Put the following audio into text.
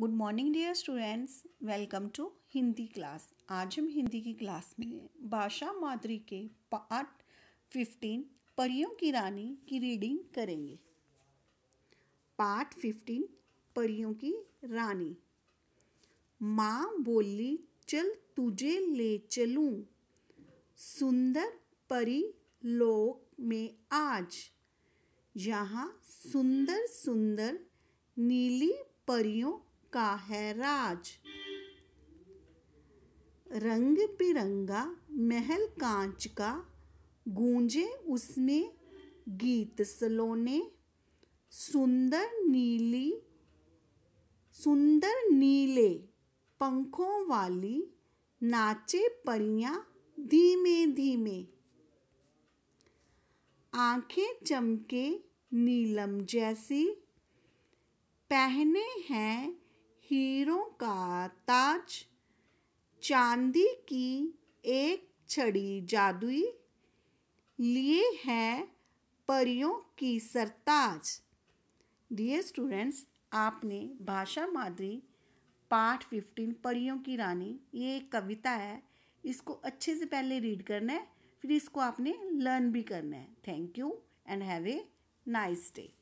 good morning dear students welcome to Hindi class आज हम हिंदी की क्लास में भाषा माधुरी के पार्ट फिफ्टीन परियों की रानी की रीडिंग करेंगे पार्ट फिफ्टीन परियों की रानी माँ बोली चल तुझे ले चलूं सुंदर परी लोक में आज यहाँ सुंदर सुंदर नीली परियों का है राज रंग बिरंगा महल कांच का गूंजे उसमें गीत सलोने सुंदर नीली सुंदर नीले पंखों वाली नाचे परियां धीमे धीमे आंखें चमके नीलम जैसी पहने हैं का ताज चांदी की एक छड़ी जादुई लिए हैं परियों की सरताज डियर स्टूडेंट्स आपने भाषा माधुरी पार्ट फिफ्टीन परियों की रानी ये एक कविता है इसको अच्छे से पहले रीड करना है फिर इसको आपने लर्न भी करना है thank you and have a nice day